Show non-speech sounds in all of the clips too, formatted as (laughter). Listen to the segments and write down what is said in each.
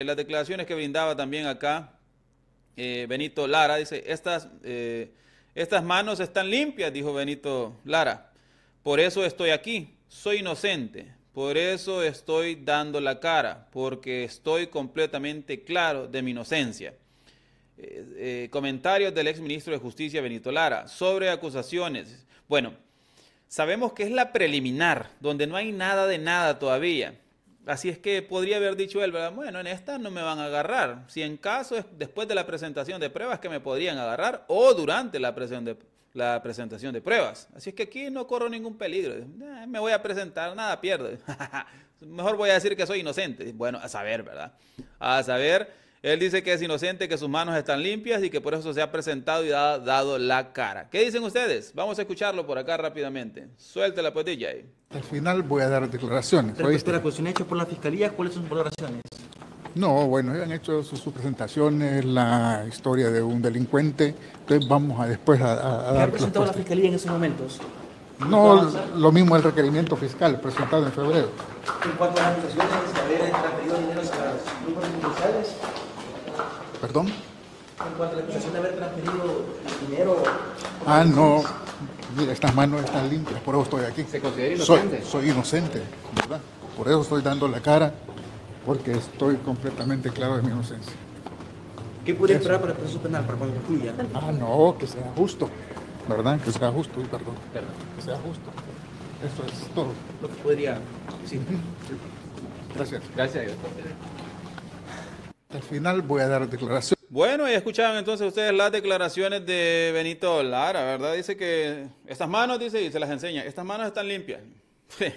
Eh, las declaraciones que brindaba también acá eh, Benito Lara, dice, estas, eh, estas manos están limpias, dijo Benito Lara, por eso estoy aquí, soy inocente, por eso estoy dando la cara, porque estoy completamente claro de mi inocencia. comentarios del exministro de Justicia Benito Lara sobre acusaciones. Bueno, sabemos que es la preliminar, donde no hay nada de nada todavía. Así es que podría haber dicho él, ¿verdad? Bueno, en esta no me van a agarrar. Si en caso es después de la presentación de pruebas que me podrían agarrar o durante la, de, la presentación de pruebas. Así es que aquí no corro ningún peligro. Eh, me voy a presentar, nada pierdo. (laughs) Mejor voy a decir que soy inocente. Bueno, a saber, ¿verdad? A saber él dice que es inocente, que sus manos están limpias y que por eso se ha presentado y ha dado la cara. ¿Qué dicen ustedes? Vamos a escucharlo por acá rápidamente. Suelte la pues ahí. Al final voy a dar declaraciones. la cuestión hecha por la Fiscalía, ¿cuáles son sus valoraciones? No, bueno, han hecho sus, presentaciones, la historia de un delincuente. Entonces vamos a después a, dar... ¿Qué ha presentado la Fiscalía en esos momentos? No, lo mismo el requerimiento fiscal presentado en febrero. ¿En cuanto a las transferido dinero a los grupos ¿Perdón? En cuanto a la acusación de haber transferido dinero. Ah, no. Mira, estas manos están limpias, por eso estoy aquí. ¿Se considera inocente? Soy, inocente, ¿verdad? Por eso estoy dando la cara, porque estoy completamente claro de mi inocencia. ¿Qué podría esperar para el proceso penal, para cuando concluya? Ah, no, que sea justo, ¿verdad? Que sea justo, perdón. perdón. Que sea justo. Eso es todo. Lo que podría decir. Gracias. Gracias, Dios. Al final voy a dar declaración. Bueno, y escuchaban entonces ustedes las declaraciones de Benito Lara, ¿verdad? Dice que estas manos, dice, y se las enseña, estas manos están limpias. (laughs)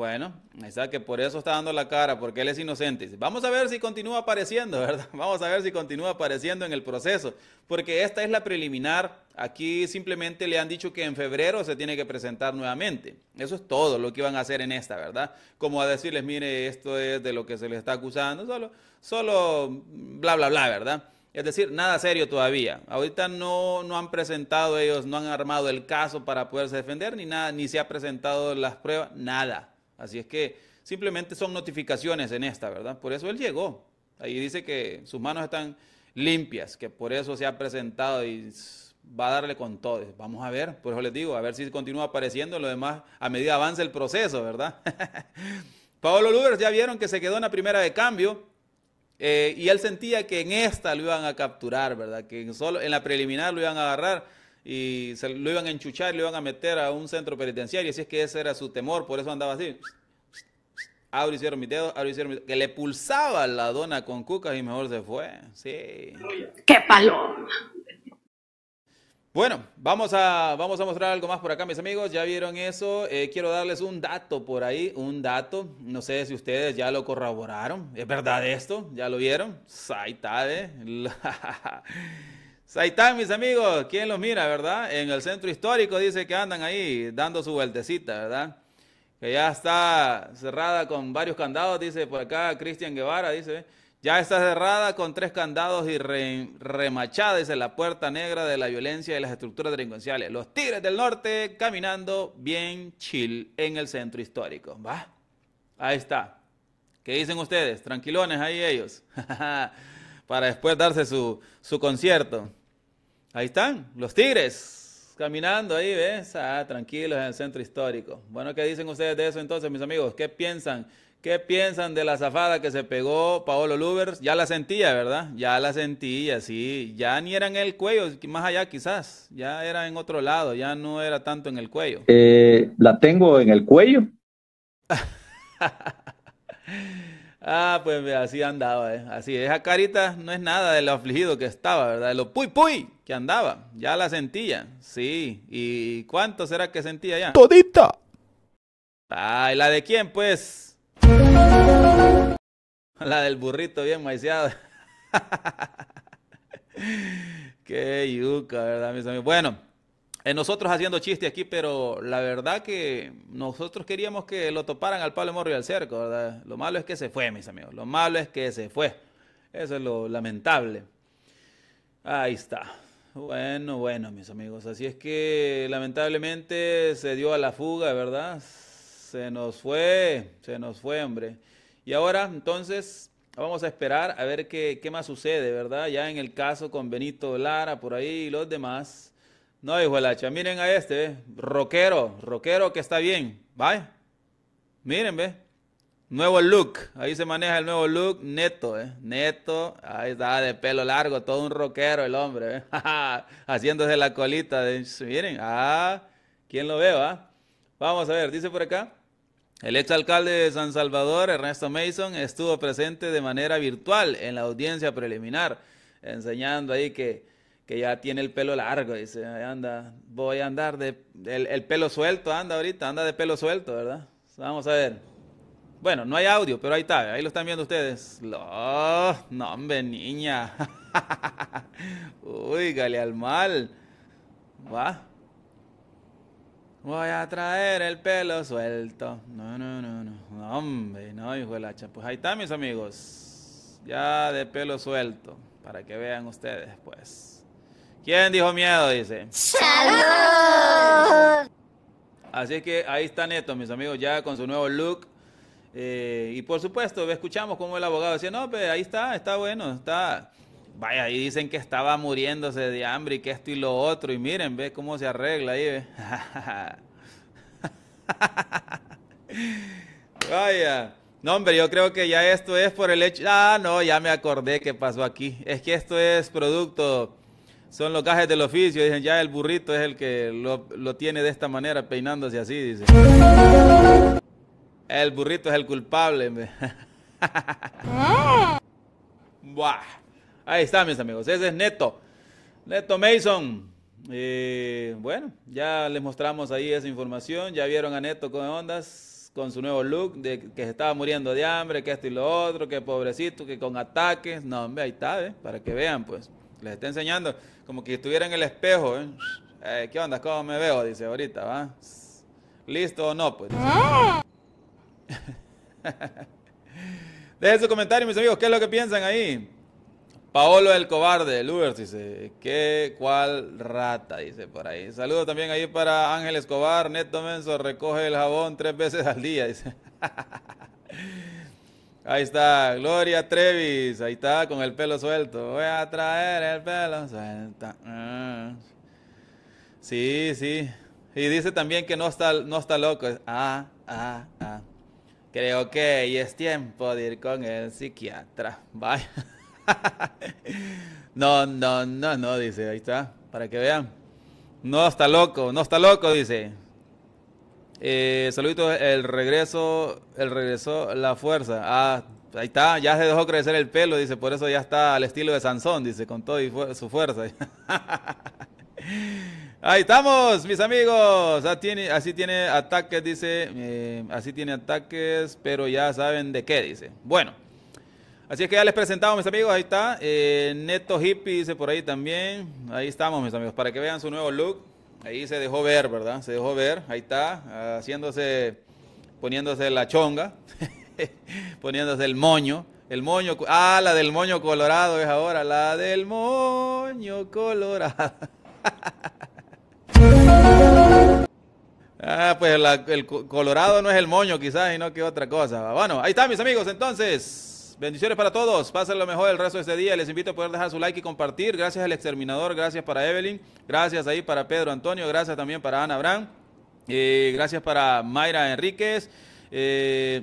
Bueno, está que por eso está dando la cara, porque él es inocente. Vamos a ver si continúa apareciendo, (laughs) ¿verdad? Vamos a ver si continúa apareciendo en el proceso, porque esta es la preliminar. Aquí simplemente le han dicho que en febrero se tiene que presentar nuevamente. Eso es todo lo que iban a hacer en esta, ¿verdad? Como a decirles, mire, esto es de lo que se les está acusando, solo, solo bla, bla, bla, ¿verdad? Es decir, nada serio todavía. Ahorita no, no, han presentado ellos, no han armado el caso para poderse defender, ni nada, ni se ha presentado las pruebas, nada. Así es que simplemente son notificaciones en esta, ¿verdad? Por eso él llegó. Ahí dice que sus manos están limpias, que por eso se ha presentado y va a darle con todo. Vamos a ver, por eso les digo, a ver si continúa apareciendo lo demás a medida avanza el proceso, ¿verdad? (laughs) Paolo Luber ya vieron que se quedó en la primera de cambio eh, y él sentía que en esta lo iban a capturar, ¿verdad? Que en solo en la preliminar lo iban a agarrar y se lo iban a enchuchar, lo iban a meter a un centro penitenciario, y así es que ese era su temor, por eso andaba así. Abro y cierro mi dedo, abro y cierro Que le pulsaba la dona con cucas y mejor se fue. Sí. ¡Qué paloma! Bueno, vamos a, vamos a mostrar algo más por acá, mis amigos. Ya vieron eso. Eh, quiero darles un dato por ahí, un dato. No sé si ustedes ya lo corroboraron. ¿Es verdad esto? ¿Ya lo vieron? Saitade. (laughs) Pues están mis amigos, ¿quién los mira, verdad? En el centro histórico dice que andan ahí dando su vueltecita, ¿verdad? Que ya está cerrada con varios candados, dice por acá Cristian Guevara, dice. Ya está cerrada con tres candados y remachada, dice la puerta negra de la violencia y las estructuras delincuenciales. Los tigres del norte caminando bien chill en el centro histórico. ¿Va? Ahí está. ¿Qué dicen ustedes? Tranquilones ahí ellos. (laughs) Para después darse su, su concierto. Ahí están, los tigres, caminando ahí, ¿ves? Ah, tranquilos en el centro histórico. Bueno, ¿qué dicen ustedes de eso entonces, mis amigos? ¿Qué piensan? ¿Qué piensan de la zafada que se pegó Paolo Lubers? Ya la sentía, ¿verdad? Ya la sentía, sí. Ya ni era en el cuello, más allá quizás. Ya era en otro lado, ya no era tanto en el cuello. Eh, la tengo en el cuello. (laughs) Ah, pues así andaba, ¿eh? así. Esa carita no es nada de lo afligido que estaba, ¿verdad? De lo puy puy que andaba. Ya la sentía, sí. ¿Y cuánto será que sentía ya? Todita. Ah, ¿y la de quién, pues? (laughs) La del burrito bien maiciado. (laughs) Qué yuca, ¿verdad, mis amigos? Bueno nosotros haciendo chiste aquí, pero la verdad que nosotros queríamos que lo toparan al Pablo Morro y al Cerco, ¿verdad? Lo malo es que se fue, mis amigos. Lo malo es que se fue. Eso es lo lamentable. Ahí está. Bueno, bueno, mis amigos. Así es que lamentablemente se dio a la fuga, ¿verdad? Se nos fue, se nos fue, hombre. Y ahora, entonces, vamos a esperar a ver qué, qué más sucede, ¿verdad? Ya en el caso con Benito Lara, por ahí y los demás. No, hijo miren a este, ¿eh? rockero, rockero que está bien, vaya. Miren, ve. Nuevo look, ahí se maneja el nuevo look, neto, ¿eh? Neto, ahí está, de pelo largo, todo un rockero el hombre, ¿eh? (laughs) Haciéndose la colita, de, miren, ah, ¿quién lo ve, Vamos a ver, dice por acá. El exalcalde de San Salvador, Ernesto Mason, estuvo presente de manera virtual en la audiencia preliminar, enseñando ahí que que ya tiene el pelo largo, dice, anda, voy a andar de, el, pelo suelto, anda ahorita, anda de pelo suelto, ¿verdad? Vamos a ver. Bueno, no hay audio, pero ahí está, ahí lo están viendo ustedes. Oh, no, hombre, niña. (laughs) Uy, gale al mal. Va. Voy a traer el pelo suelto. No, no, no, no. no hombre, no, hijo Pues ahí está, mis amigos. Ya de pelo suelto. Para que vean ustedes, pues. ¿Quién dijo miedo? Dice. ¡Salud! Así que ahí está Neto, mis amigos, ya con su nuevo look. Eh, y por supuesto, escuchamos cómo el abogado decía, no, pero pues, ahí está, está bueno, está... Vaya, ahí dicen que estaba muriéndose de hambre y que esto y lo otro. Y miren, ve cómo se arregla ahí, ve. (laughs) Vaya. No, hombre, yo creo que ya esto es por el hecho... Ah, no, ya me acordé que pasó aquí. Es que esto es producto son los cajes del oficio. Dicen, ya el burrito es el que lo, tiene de esta manera, peinándose así, dice. El burrito es el culpable. (laughs) Buah. Ahí está, mis amigos. Ese es Neto. Neto Mason. bueno, ya les mostramos ahí esa información. Ya vieron a Neto con ondas, con su nuevo look, de que se estaba muriendo de hambre, que esto y lo otro, que pobrecito, que con ataques. No, hombre, ahí está, eh, para que vean, pues les está enseñando, como que estuviera en el espejo. ¿eh? ¿eh? qué onda? ¿Cómo me veo? Dice ahorita, ¿va? ¿Listo o no? Pues. (laughs) Dejen su comentario, mis amigos, ¿qué es lo que piensan ahí? Paolo el cobarde, uber dice, ¿qué cuál rata? Dice por ahí. Saludos también ahí para Ángel Escobar, Neto Menso, recoge el jabón tres veces al día, dice. (laughs) Ahí está, Gloria Trevis, ahí está, con el pelo suelto. Voy a traer el pelo suelto. Ah. Sí, sí. Y dice también que no está, no está loco. Ah, ah, ah. Creo que es tiempo de ir con el psiquiatra. Vaya. (laughs) No, no, no, no, dice. Ahí está, para que vean. No está loco, no está loco, dice. Eh, saluditos, el regreso, el regreso, la fuerza. Ah, ahí está, ya se dejó crecer el pelo, dice, por eso ya está al estilo de Sansón, dice, con todo su fuerza. (laughs) Ahí estamos, mis amigos. Ah, así tiene, ataques, dice. Eh, así tiene ataques, pero ya saben de qué, dice. Bueno, así es que ya les presentamos, mis amigos. Ahí está. Eh, Neto Hippie dice por ahí también. Ahí estamos, mis amigos, para que vean su nuevo look. Ahí se dejó ver, ¿verdad? Se dejó ver, ahí está, haciéndose, poniéndose la chonga, (laughs) poniéndose el moño. El moño, ah, la del moño colorado es ahora, la del moño colorado. (laughs) ah, pues el colorado no es el moño quizás, sino que otra cosa. Bueno, ahí está mis amigos, entonces. Bendiciones para todos. Pasen lo mejor el resto de este día. Les invito a poder dejar su like y compartir. Gracias al exterminador. Gracias para Evelyn. Gracias ahí para Pedro Antonio. Gracias también para Ana Abraham. Eh, gracias para Mayra Enríquez. Eh,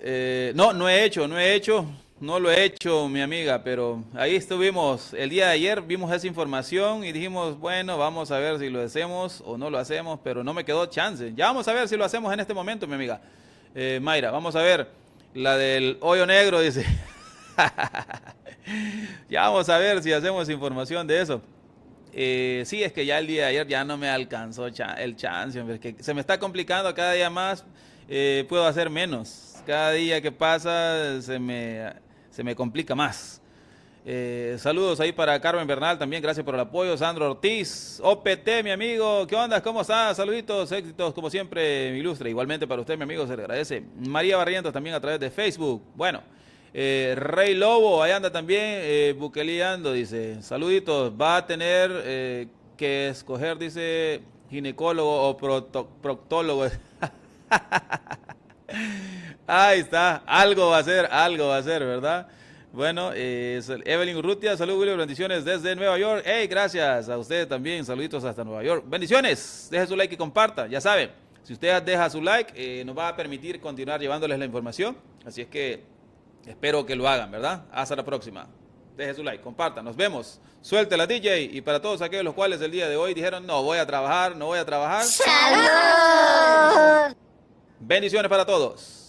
eh, no, no he hecho, no he hecho. No lo he hecho, mi amiga, pero ahí estuvimos. El día de ayer vimos esa información y dijimos, bueno, vamos a ver si lo hacemos o no lo hacemos, pero no me quedó chance. Ya vamos a ver si lo hacemos en este momento, mi amiga. Mayra, vamos a ver. La del hoyo negro, dice. (laughs) ya vamos a ver si hacemos información de eso. Eh, sí, es que ya el día de ayer ya no me alcanzó el chance, se me está complicando cada día más, eh, puedo hacer menos. Cada día que pasa se me complica más. Eh, saludos ahí para Carmen Bernal también, gracias por el apoyo. Sandro Ortiz, OPT, mi amigo, ¿qué onda? ¿Cómo estás? Saluditos, éxitos, como siempre, mi ilustre. Igualmente para usted, mi amigo, se le agradece. María Barrientos también a través de Facebook. Bueno, eh, Rey Lobo, ahí anda también, eh, buqueleando, dice. Saluditos, va a tener eh, que escoger, dice, ginecólogo o proctólogo. (laughs) ahí está, algo va a ser, algo va a ser, ¿verdad? Bueno, Evelyn Urrutia, saludos, y bendiciones desde Nueva York. Hey, gracias a ustedes también, saluditos hasta Nueva York. Bendiciones, deje su like y comparta, ya saben. Si usted deja su like, eh, nos va a permitir continuar llevándoles la información. Así es que espero que lo hagan, ¿verdad? Hasta la próxima. Deje su like, comparta, nos vemos. Suelte la DJ y para todos aquellos los cuales el día de hoy dijeron, no voy a trabajar, no voy a trabajar. ¡Salud! Bendiciones para todos.